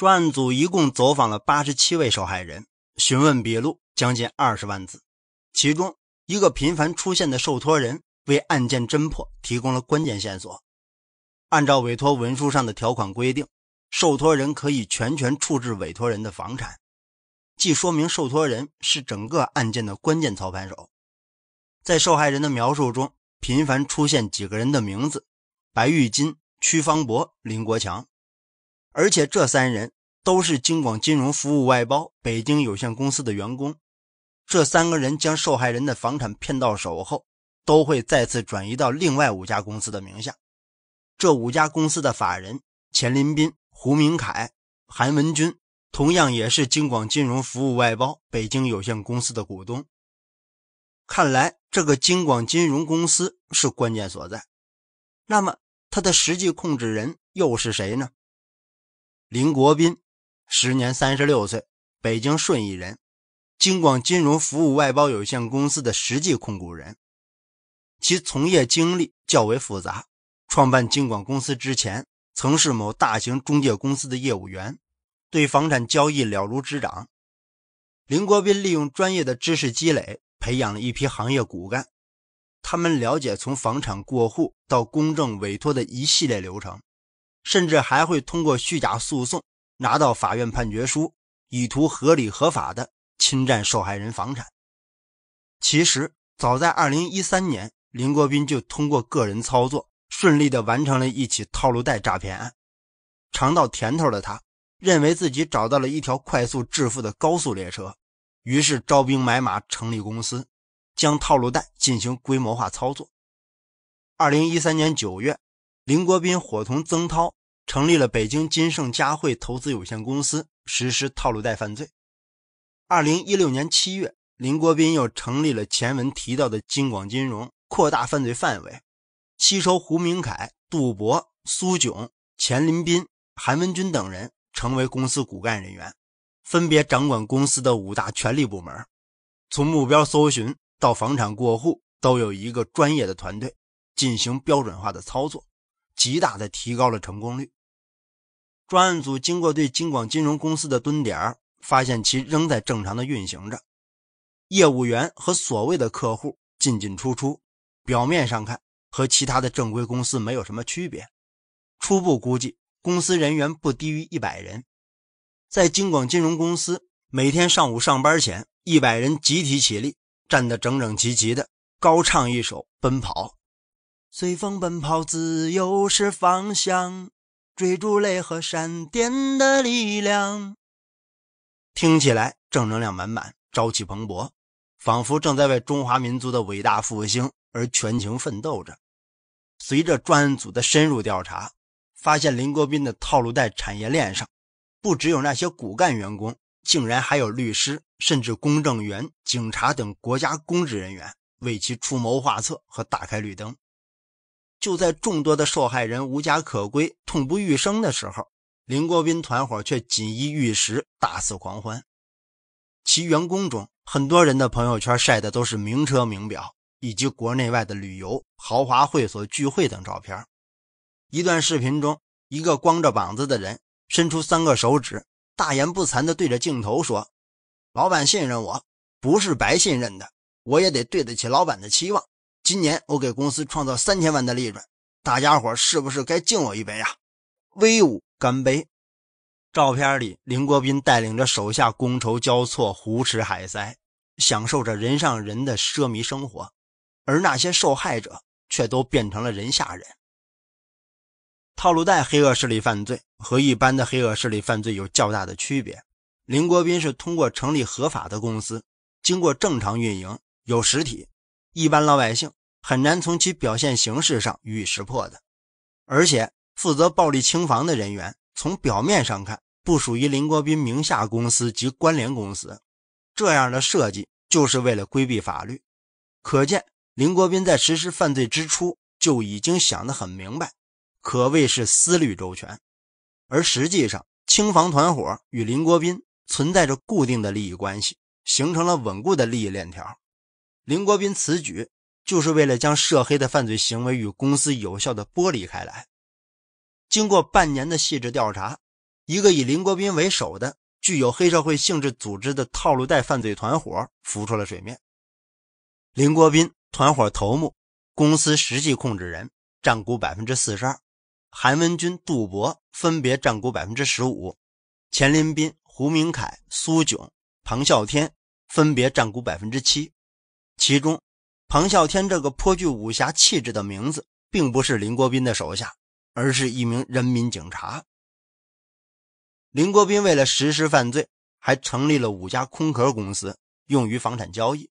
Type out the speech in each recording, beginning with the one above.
专案组一共走访了八十七位受害人，询问笔录将近二十万字。其中一个频繁出现的受托人为案件侦破提供了关键线索。按照委托文书上的条款规定，受托人可以全权处置委托人的房产，即说明受托人是整个案件的关键操盘手。在受害人的描述中，频繁出现几个人的名字：白玉金、屈方博、林国强。而且这三人都是京广金融服务外包北京有限公司的员工。这三个人将受害人的房产骗到手后，都会再次转移到另外五家公司的名下。这五家公司的法人钱林斌、胡明凯、韩文军，同样也是京广金融服务外包北京有限公司的股东。看来这个京广金融公司是关键所在。那么，它的实际控制人又是谁呢？林国斌，时年三十六岁，北京顺义人，京广金融服务外包有限公司的实际控股人。其从业经历较为复杂。创办京广公司之前，曾是某大型中介公司的业务员，对房产交易了如指掌。林国斌利用专业的知识积累，培养了一批行业骨干，他们了解从房产过户到公证委托的一系列流程。甚至还会通过虚假诉讼拿到法院判决书，以图合理合法的侵占受害人房产。其实早在2013年，林国斌就通过个人操作顺利的完成了一起套路贷诈骗案。尝到甜头的他，认为自己找到了一条快速致富的高速列车，于是招兵买马成立公司，将套路贷进行规模化操作。2013年9月。林国斌伙同曾涛成立了北京金盛嘉汇投资有限公司，实施套路贷犯罪。二零一六年七月，林国斌又成立了前文提到的金广金融，扩大犯罪范围，吸收胡明凯、杜博、苏炯、钱林斌、韩文军等人成为公司骨干人员，分别掌管公司的五大权力部门，从目标搜寻到房产过户，都有一个专业的团队进行标准化的操作。极大的提高了成功率。专案组经过对京广金融公司的蹲点，发现其仍在正常的运行着，业务员和所谓的客户进进出出，表面上看和其他的正规公司没有什么区别。初步估计，公司人员不低于一百人。在京广金融公司，每天上午上班前，一百人集体起立，站得整整齐齐的，高唱一首《奔跑》。随风奔跑，自由是方向；追逐雷和闪电的力量。听起来正能量满满，朝气蓬勃，仿佛正在为中华民族的伟大复兴而全情奋斗着。随着专案组的深入调查，发现林国斌的套路在产业链上，不只有那些骨干员工，竟然还有律师、甚至公证员、警察等国家公职人员为其出谋划策和打开绿灯。就在众多的受害人无家可归、痛不欲生的时候，林国斌团伙却锦衣玉食、大肆狂欢。其员工中很多人的朋友圈晒的都是名车、名表，以及国内外的旅游、豪华会所、聚会等照片。一段视频中，一个光着膀子的人伸出三个手指，大言不惭地对着镜头说：“老板信任我，不是白信任的，我也得对得起老板的期望。”今年我给公司创造三千万的利润，大家伙是不是该敬我一杯呀？威武，干杯！照片里，林国斌带领着手下觥筹交错、胡吃海塞，享受着人上人的奢靡生活，而那些受害者却都变成了人下人。套路贷黑恶势力犯罪和一般的黑恶势力犯罪有较大的区别，林国斌是通过成立合法的公司，经过正常运营，有实体，一般老百姓。很难从其表现形式上予以识破的，而且负责暴力清房的人员从表面上看不属于林国斌名下公司及关联公司，这样的设计就是为了规避法律。可见，林国斌在实施犯罪之初就已经想得很明白，可谓是思虑周全。而实际上，清房团伙与林国斌存在着固定的利益关系，形成了稳固的利益链条。林国斌此举。就是为了将涉黑的犯罪行为与公司有效的剥离开来。经过半年的细致调查，一个以林国斌为首的具有黑社会性质组织的套路贷犯罪团伙浮出了水面。林国斌团伙头目，公司实际控制人，占股百分之四十二；韩文军、杜博分别占股百分之十五；钱林斌、胡明凯、苏炯、庞孝天分别占股百分之七。其中，庞啸天这个颇具武侠气质的名字，并不是林国斌的手下，而是一名人民警察。林国斌为了实施犯罪，还成立了五家空壳公司，用于房产交易，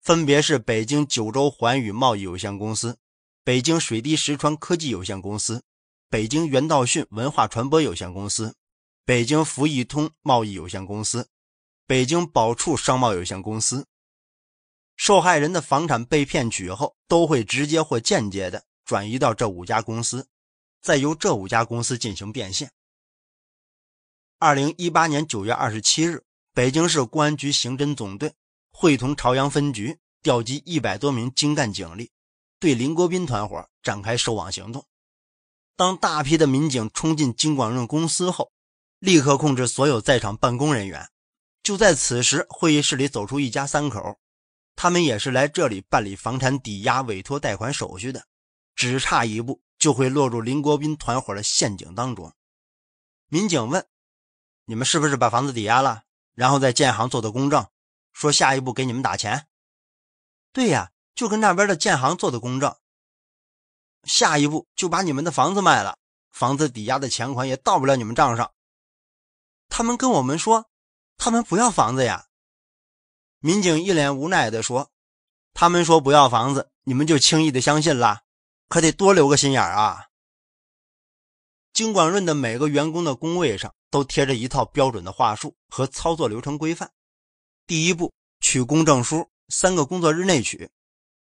分别是：北京九州环宇贸易有限公司、北京水滴石穿科技有限公司、北京元道讯文化传播有限公司、北京福易通贸易有限公司、北京宝处商贸有限公司。受害人的房产被骗取后，都会直接或间接的转移到这五家公司，再由这五家公司进行变现。二零一八年九月二十七日，北京市公安局刑侦总队会同朝阳分局调集一百多名精干警力，对林国斌团伙展开收网行动。当大批的民警冲进金广润公司后，立刻控制所有在场办公人员。就在此时，会议室里走出一家三口。他们也是来这里办理房产抵押、委托贷款手续的，只差一步就会落入林国斌团伙的陷阱当中。民警问：“你们是不是把房子抵押了，然后在建行做的公证？说下一步给你们打钱？”“对呀，就跟那边的建行做的公证，下一步就把你们的房子卖了，房子抵押的钱款也到不了你们账上。”他们跟我们说：“他们不要房子呀。”民警一脸无奈地说：“他们说不要房子，你们就轻易的相信啦？可得多留个心眼啊！”经管润的每个员工的工位上都贴着一套标准的话术和操作流程规范。第一步，取公证书，三个工作日内取；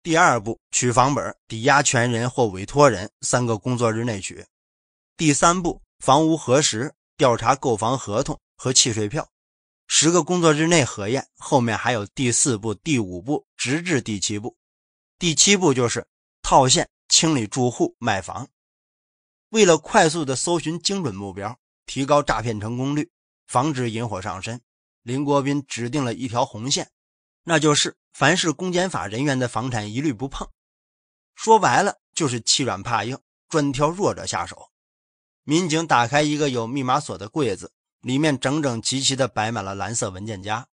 第二步，取房本，抵押权人或委托人，三个工作日内取；第三步，房屋核实，调查购房合同和契税票。十个工作日内核验，后面还有第四步、第五步，直至第七步。第七步就是套现、清理住户、卖房。为了快速的搜寻精准目标，提高诈骗成功率，防止引火上身，林国斌指定了一条红线，那就是凡是公检法人员的房产一律不碰。说白了就是欺软怕硬，专挑弱者下手。民警打开一个有密码锁的柜子。里面整整齐齐地摆满了蓝色文件夹，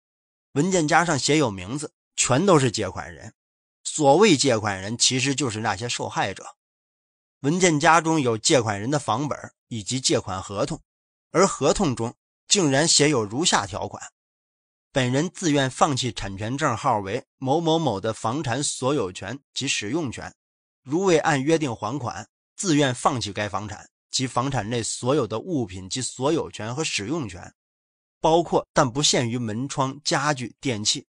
文件夹上写有名字，全都是借款人。所谓借款人，其实就是那些受害者。文件夹中有借款人的房本以及借款合同，而合同中竟然写有如下条款：本人自愿放弃产权证号为某某某的房产所有权及使用权，如未按约定还款，自愿放弃该房产。及房产内所有的物品及所有权和使用权，包括但不限于门窗、家具、电器。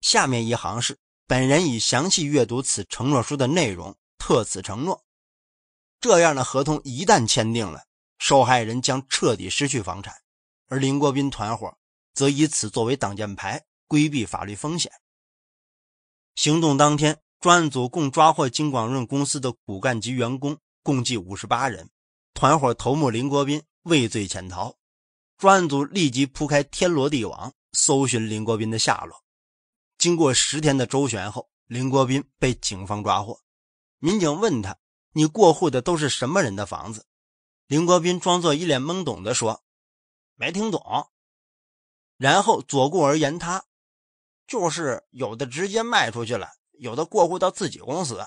下面一行是：本人已详细阅读此承诺书的内容，特此承诺。这样的合同一旦签订了，受害人将彻底失去房产，而林国斌团伙则以此作为挡箭牌，规避法律风险。行动当天，专案组共抓获金广润公司的骨干及员工共计五十八人。团伙头目林国斌畏罪潜逃，专案组立即铺开天罗地网，搜寻林国斌的下落。经过十天的周旋后，林国斌被警方抓获。民警问他：“你过户的都是什么人的房子？”林国斌装作一脸懵懂地说：“没听懂。”然后左顾而言他：“就是有的直接卖出去了，有的过户到自己公司。”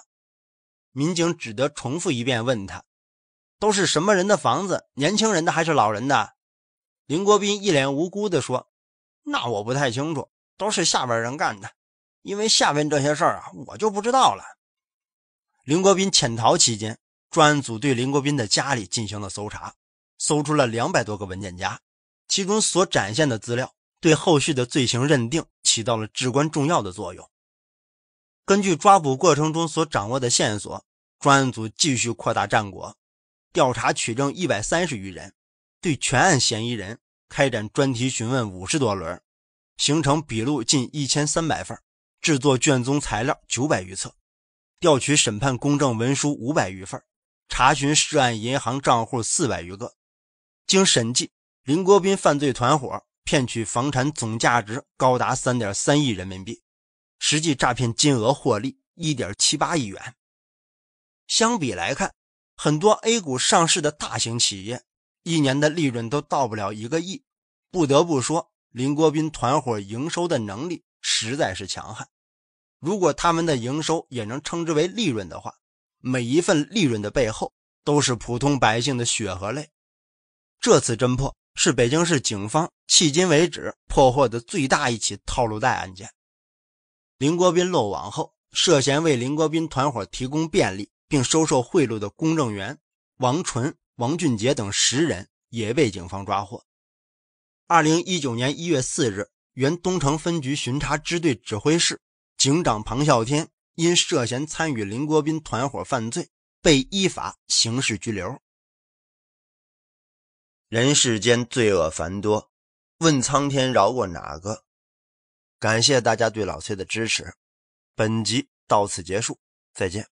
民警只得重复一遍问他。都是什么人的房子？年轻人的还是老人的？林国斌一脸无辜地说：“那我不太清楚，都是下边人干的，因为下边这些事儿啊，我就不知道了。”林国斌潜逃期间，专案组对林国斌的家里进行了搜查，搜出了两百多个文件夹，其中所展现的资料对后续的罪行认定起到了至关重要的作用。根据抓捕过程中所掌握的线索，专案组继续扩大战果。调查取证一百三十余人，对全案嫌疑人开展专题询问五十多轮，形成笔录近一千三百份，制作卷宗材料九百余册，调取审判公证文书五百余份，查询涉案银行账户四百余个。经审计，林国斌犯罪团伙骗取房产总价值高达三点三亿人民币，实际诈骗金额获利一点七八亿元。相比来看。很多 A 股上市的大型企业，一年的利润都到不了一个亿。不得不说，林国斌团伙营收的能力实在是强悍。如果他们的营收也能称之为利润的话，每一份利润的背后都是普通百姓的血和泪。这次侦破是北京市警方迄今为止破获的最大一起套路贷案件。林国斌落网后，涉嫌为林国斌团伙提供便利。并收受贿赂的公证员王纯、王俊杰等十人也被警方抓获。二零一九年一月四日，原东城分局巡查支队指挥室警长庞孝天因涉嫌参与林国斌团伙犯罪，被依法刑事拘留。人世间罪恶繁多，问苍天饶过哪个？感谢大家对老崔的支持，本集到此结束，再见。